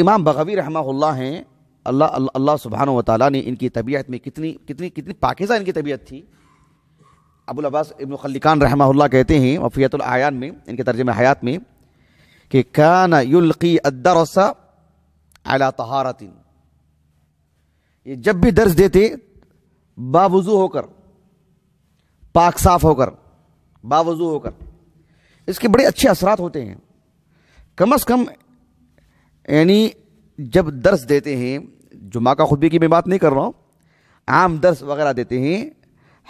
इमाम बगवी रहमा हैं अल्लाह अल्लाह सुबहान व ताली ने इनकी तबीयत में कितनी कितनी कितनी पाकिजा इनकी तबीयत थी अबुल अब्बास इबन खलिकान रहमा कहते हैं वफ़ीतुल में इनके तर्जम हयात में कि कान युल्की अदरसा अला तहारतिन ये जब भी दर्ज देते बावजू होकर पाक साफ होकर बावजू होकर इसके बड़े अच्छे असरात होते हैं कम अज़ कम यानी जब दर्स देते हैं जुमा का खुदबी की मैं बात नहीं कर रहा हूँ आम दर्स वगैरह देते हैं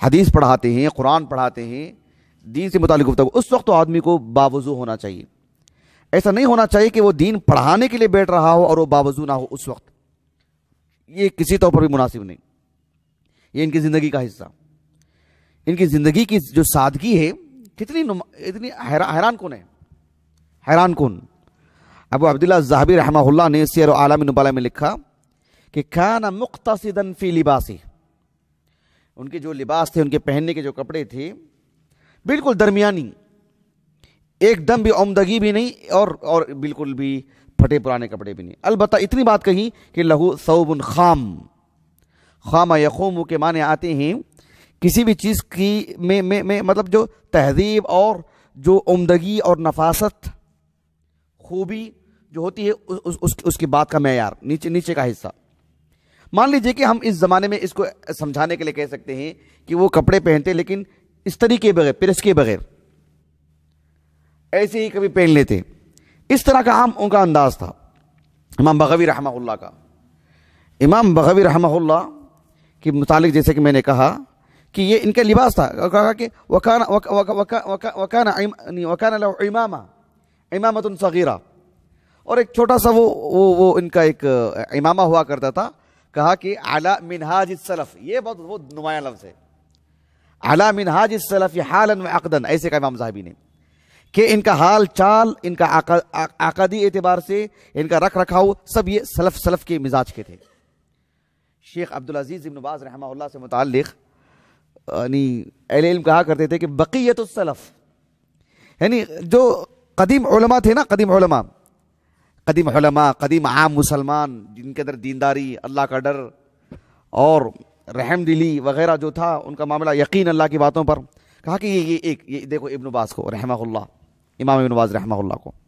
हदीस पढ़ाते हैं कुरान पढ़ाते हैं दीन से मुतल गुफ्त उस वक्त तो आदमी को बावजू होना चाहिए ऐसा नहीं होना चाहिए कि वो दीन पढ़ाने के लिए बैठ रहा हो और वो बावजू ना हो उस वक्त ये किसी तौर पर भी मुनासिब नहीं ये इनकी ज़िंदगी का हिस्सा इनकी ज़िंदगी की जो सादगी है कितनी इतनी हैरान कौन है हैरान कौन अबू अब्दुल्ला जहाबी रहमा ने सैर आलम नबाला में लिखा कि खाना मुख्तसदन फ़ी लिबासी उनके जो लिबास थे उनके पहनने के जो कपड़े थे बिल्कुल दरमियानी एकदम भी उमदगी भी नहीं और और बिल्कुल भी फटे पुराने कपड़े भी नहीं अलबत् इतनी बात कही कि लहू सऊबन खाम खामा यखूम के माने आते हैं किसी भी चीज़ की में में में मतलब जो तहजीब और जो उमदगी और नफासत खूबी जो होती है उस, उस, उसकी बात का मैार नीचे नीचे का हिस्सा मान लीजिए कि हम इस ज़माने में इसको समझाने के लिए कह सकते हैं कि वो कपड़े पहनते लेकिन इस तरीके बगैर प्रेस के बगैर ऐसे ही कभी पहन लेते इस तरह का आम उनका अंदाज था इमाम बगवी रहमा का इमाम बगवी रहमा के मुतल जैसे कि मैंने कहा कि ये इनका लिबास था कहा कि वकाना वकाना वकाना वकाना इमामा इमामतरा और एक छोटा सा वो वो वो इनका एक इमामा हुआ करता था कहा कि आला मिनहाज सलफ ये बहुत वो नुमाया लफ्ज़ है आला मिनहाज सलफ हाल अकदन ऐसे का इमाम साहबी ने कि इनका हाल चाल इनका आकादी एतबार से इनका रख रखाव सब ये सलफ सलफ के मिजाज के थे शेख अब्दुल अजीज़ इबन रहा रहमा से मुतल यानी एल कहा करते थे कि बकीयत सलफ यानी जो कदीम थे ना कदीम कदीम हलमा कदीम आम मुसलमान जिनके अंदर दीनदारी अल्लाह का डर और रहम दिली वगैरह जो था उनका मामला यकीन अल्लाह की बातों पर कहा कि ये ये एक ये देखो इब्न को रहमल्ला इमाम इब्न बाज़ को